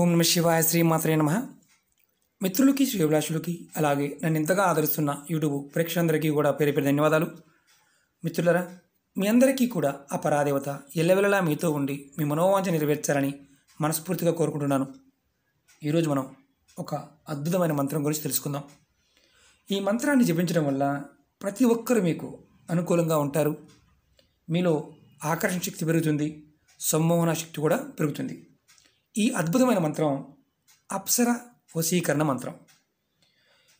ఓం నమ శివాయ శ్రీ మాత్రే నమ మిత్రులకి శ్రీభిలాషులకి అలాగే నన్ను ఇంతగా ఆదరిస్తున్న యూట్యూబ్ ప్రేక్షకులందరికీ కూడా పేరు పేరు ధన్యవాదాలు మిత్రులరా మీ అందరికీ కూడా ఆ పరాదేవత ఎల్లవెల్లలా మీతో ఉండి మీ మనోవాంఛ నెరవేర్చాలని మనస్ఫూర్తిగా కోరుకుంటున్నాను ఈరోజు మనం ఒక అద్భుతమైన మంత్రం గురించి తెలుసుకుందాం ఈ మంత్రాన్ని జపించడం వల్ల ప్రతి ఒక్కరు మీకు అనుకూలంగా ఉంటారు మీలో ఆకర్షణ శక్తి పెరుగుతుంది సమ్మోహన శక్తి కూడా పెరుగుతుంది ఈ అద్భుతమైన మంత్రం అప్సర వశీకరణ మంత్రం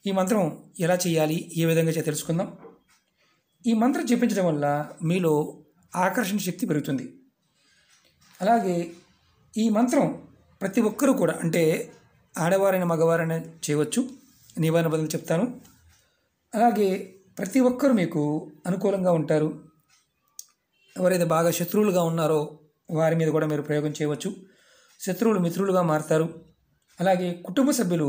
ఈ మంత్రం ఎలా చేయాలి ఏ విధంగా తెలుసుకుందాం ఈ మంత్రం చెప్పించడం వల్ల మీలో ఆకర్షణ శక్తి పెరుగుతుంది అలాగే ఈ మంత్రం ప్రతి ఒక్కరూ కూడా అంటే ఆడవారైన మగవారైన చేయవచ్చు నివారణ బదులు చెప్తాను అలాగే ప్రతి ఒక్కరు మీకు అనుకూలంగా ఉంటారు ఎవరైతే బాగా శత్రువులుగా ఉన్నారో వారి మీద కూడా మీరు ప్రయోగం చేయవచ్చు శత్రువులు మిత్రులుగా మారుతారు అలాగే కుటుంబ సభ్యులు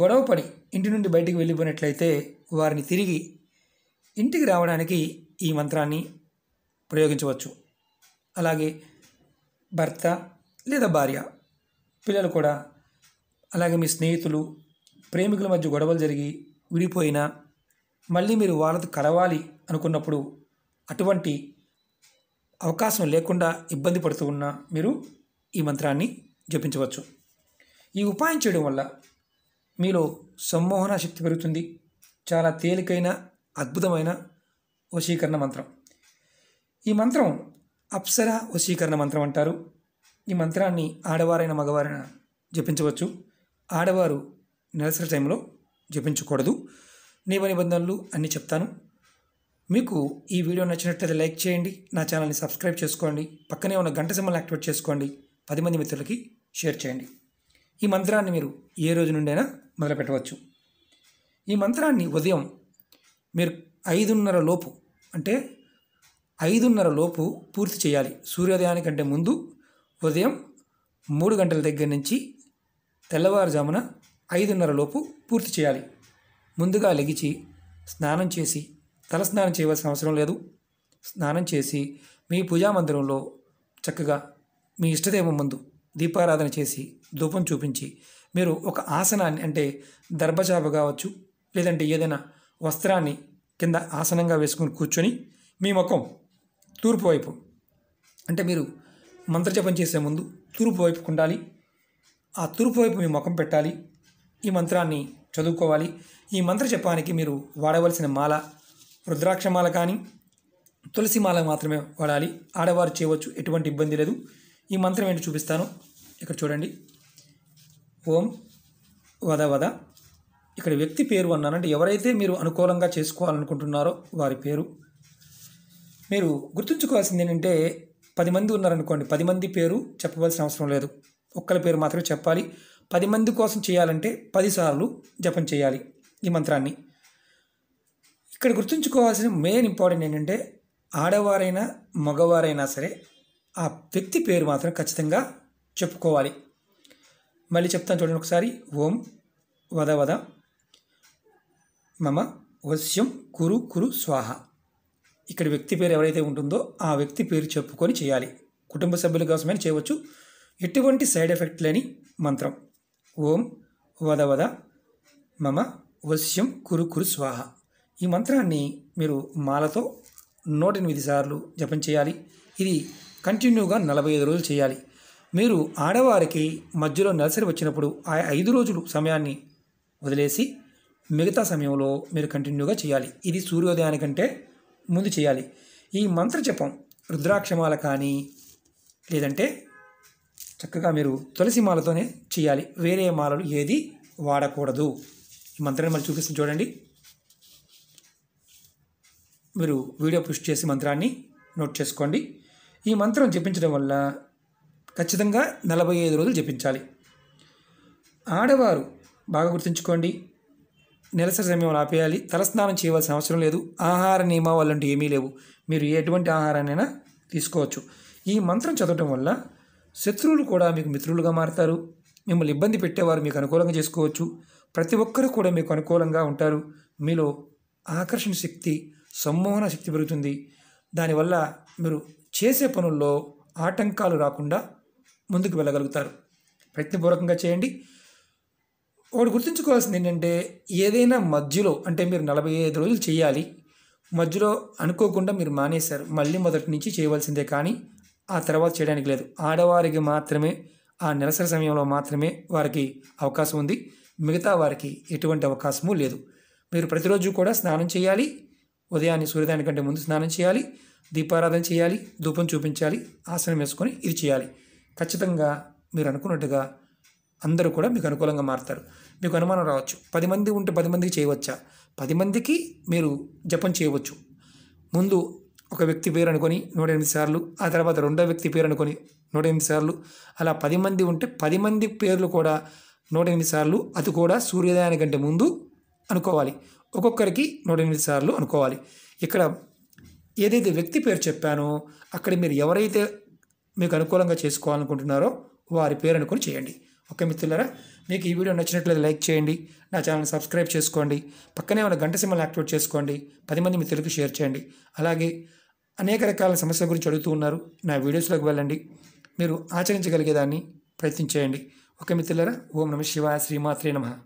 గొడవపడి ఇంటి నుండి బయటికి వెళ్ళిపోయినట్లయితే వారిని తిరిగి ఇంటికి రావడానికి ఈ మంత్రాన్ని ప్రయోగించవచ్చు అలాగే భర్త లేదా భార్య పిల్లలు కూడా అలాగే మీ స్నేహితులు ప్రేమికుల మధ్య గొడవలు జరిగి విడిపోయినా మళ్ళీ మీరు వాళ్ళతో కలవాలి అనుకున్నప్పుడు అటువంటి అవకాశం లేకుండా ఇబ్బంది పడుతూ ఉన్నా మీరు ఈ మంత్రాన్ని జపించవచ్చు ఈ ఉపాయం చేయడం వల్ల మీలో సంమోహన శక్తి పెరుగుతుంది చాలా తేలికైన అద్భుతమైన వశీకరణ మంత్రం ఈ మంత్రం అప్సర వశీకరణ మంత్రం అంటారు ఈ మంత్రాన్ని ఆడవారైన మగవారైన జపించవచ్చు ఆడవారు నిరసన టైంలో జపించకూడదు నియమ నిబంధనలు అన్నీ చెప్తాను మీకు ఈ వీడియో నచ్చినట్లయితే లైక్ చేయండి నా ఛానల్ని సబ్స్క్రైబ్ చేసుకోండి పక్కనే ఉన్న గంట సింబల్ యాక్టివేట్ చేసుకోండి పది మంది మిత్రులకి షేర్ చేయండి ఈ మంత్రాన్ని మీరు ఏ రోజు నుండైనా మొదలు పెట్టవచ్చు ఈ మంత్రాన్ని ఉదయం మీరు ఐదున్నర లోపు అంటే ఐదున్నర లోపు పూర్తి చేయాలి సూర్యోదయానికంటే ముందు ఉదయం మూడు గంటల దగ్గర నుంచి తెల్లవారుజామున ఐదున్నర లోపు పూర్తి చేయాలి ముందుగా లెగిచి స్నానం చేసి తల స్నానం చేయవలసిన అవసరం లేదు స్నానం చేసి మీ పూజా మందిరంలో చక్కగా మీ ఇష్టదేవం ముందు దీపారాధన చేసి ధూపం చూపించి మీరు ఒక ఆసనాన్ని అంటే దర్భజాప కావచ్చు లేదంటే ఏదైనా వస్త్రాన్ని కింద ఆసనంగా వేసుకుని కూర్చొని మీ ముఖం తూర్పు వైపు అంటే మీరు మంత్రజపం చేసే ముందు తూర్పు వైపు ఉండాలి ఆ తూర్పు వైపు మీ ముఖం పెట్టాలి ఈ మంత్రాన్ని చదువుకోవాలి ఈ మంత్రజపానికి మీరు వాడవలసిన మాల రుద్రాక్షమాల కానీ తులసి మాల మాత్రమే వాడాలి ఆడవారు చేయవచ్చు ఎటువంటి ఇబ్బంది లేదు ఈ మంత్రం ఏంటి చూపిస్తాను ఇక్కడ చూడండి ఓం వద వద ఇక్కడ వ్యక్తి పేరు అంటే ఎవరైతే మీరు అనుకూలంగా చేసుకోవాలనుకుంటున్నారో వారి పేరు మీరు గుర్తుంచుకోవాల్సింది ఏంటంటే పది మంది ఉన్నారనుకోండి పది మంది పేరు చెప్పవలసిన అవసరం లేదు ఒక్కరి పేరు మాత్రమే చెప్పాలి పది మంది కోసం చేయాలంటే పదిసార్లు జపం చేయాలి ఈ మంత్రాన్ని ఇక్కడ గుర్తుంచుకోవాల్సిన మెయిన్ ఇంపార్టెంట్ ఏంటంటే ఆడవారైనా మగవారైనా సరే ఆ వ్యక్తి పేరు మాత్రం ఖచ్చితంగా చెప్పుకోవాలి మళ్ళీ చెప్తాను చూడండి ఒకసారి ఓం వద వద మమ వశ్యం కురు కురు స్వాహ ఇక్కడ వ్యక్తి పేరు ఎవరైతే ఉంటుందో ఆ వ్యక్తి పేరు చెప్పుకొని చేయాలి కుటుంబ సభ్యుల కోసమైనా చేయవచ్చు ఎటువంటి సైడ్ ఎఫెక్ట్ లేని మంత్రం ఓం వద వద మమ వశ్యం కురు కురు స్వాహ ఈ మంత్రాన్ని మీరు మాలతో నూట ఎనిమిది సార్లు జపం చేయాలి ఇది కంటిన్యూగా నలభై ఐదు రోజులు చేయాలి మీరు ఆడవారికి మధ్యలో నెలసరి వచ్చినప్పుడు ఆ ఐదు రోజులు సమయాన్ని వదిలేసి మిగతా సమయంలో మీరు కంటిన్యూగా చేయాలి ఇది సూర్యోదయానికంటే ముందు చేయాలి ఈ మంత్ర జపం రుద్రాక్షమాల కానీ లేదంటే చక్కగా మీరు తులసి మాలతోనే చేయాలి వేరే మాలలు ఏది వాడకూడదు ఈ మంత్రాన్ని మళ్ళీ చూపిస్తుంది చూడండి మీరు వీడియో పుష్టి చేసి మంత్రాన్ని నోట్ చేసుకోండి ఈ మంత్రం జపించడం వల్ల ఖచ్చితంగా నలభై ఐదు రోజులు జపించాలి ఆడవారు బాగా గుర్తుంచుకోండి నెలసరి సమయం ఆపేయాలి తలస్నానం చేయవలసిన అవసరం లేదు ఆహార నియమావళి అంటూ ఏమీ లేవు మీరు ఎటువంటి ఆహారాన్ని అయినా తీసుకోవచ్చు ఈ మంత్రం చదవటం వల్ల శత్రువులు కూడా మీకు మిత్రులుగా మారుతారు మిమ్మల్ని ఇబ్బంది పెట్టేవారు మీకు అనుకూలంగా చేసుకోవచ్చు ప్రతి ఒక్కరు కూడా మీకు అనుకూలంగా ఉంటారు మీలో ఆకర్షణ శక్తి సమ్మోహన శక్తి పెరుగుతుంది దానివల్ల మీరు చేసే పనుల్లో ఆటంకాలు రాకుండా ముందుకు వెళ్ళగలుగుతారు ప్రయత్నపూర్వకంగా చేయండి ఒకటి గుర్తుంచుకోవాల్సింది ఏంటంటే ఏదైనా మధ్యలో అంటే మీరు నలభై ఐదు రోజులు చేయాలి మధ్యలో అనుకోకుండా మీరు మానేశారు మళ్ళీ మొదటి నుంచి చేయవలసిందే కానీ ఆ తర్వాత చేయడానికి లేదు ఆడవారికి మాత్రమే ఆ నిరసన సమయంలో మాత్రమే వారికి అవకాశం ఉంది మిగతా వారికి ఎటువంటి అవకాశము లేదు మీరు ప్రతిరోజు కూడా స్నానం చేయాలి ఉదయాన్నే సూర్యదాని కంటే ముందు స్నానం చేయాలి దీపారాధన చేయాలి ధూపం చూపించాలి ఆసనం వేసుకొని ఇది చేయాలి ఖచ్చితంగా మీరు అనుకున్నట్టుగా అందరూ కూడా మీకు అనుకూలంగా మారుతారు మీకు అనుమానం రావచ్చు పది మంది ఉంటే పది మందికి చేయవచ్చా పది మందికి మీరు జపం చేయవచ్చు ముందు ఒక వ్యక్తి పేరు అనుకొని నూట ఎనిమిది సార్లు ఆ తర్వాత రెండో వ్యక్తి పేరు అనుకొని నూట ఎనిమిది సార్లు అలా పది మంది ఉంటే పది మంది పేర్లు కూడా నూట ఎనిమిది సార్లు అది కూడా సూర్యోదయానికంటే ముందు అనుకోవాలి ఒక్కొక్కరికి నూట ఎనిమిది సార్లు అనుకోవాలి ఇక్కడ ఏదైతే వ్యక్తి పేరు చెప్పానో అక్కడ మీరు ఎవరైతే మీకు అనుకూలంగా చేసుకోవాలనుకుంటున్నారో వారి పేరు అనుకుని చేయండి ఓకే మిత్రులారా మీకు ఈ వీడియో నచ్చినట్లయితే లైక్ చేయండి నా ఛానల్ని సబ్స్క్రైబ్ చేసుకోండి పక్కనే ఉన్న గంట సిమ్మల్ని యాక్టివేట్ చేసుకోండి పది మంది మిత్రులకు షేర్ చేయండి అలాగే అనేక రకాల సమస్యల గురించి అడుగుతూ ఉన్నారు నా వీడియోస్లోకి వెళ్ళండి మీరు ఆచరించగలిగేదాన్ని ప్రయత్నించేయండి ఓకే మిత్రులరా ఓం నమ శివాయ శ్రీమాత్రే నమ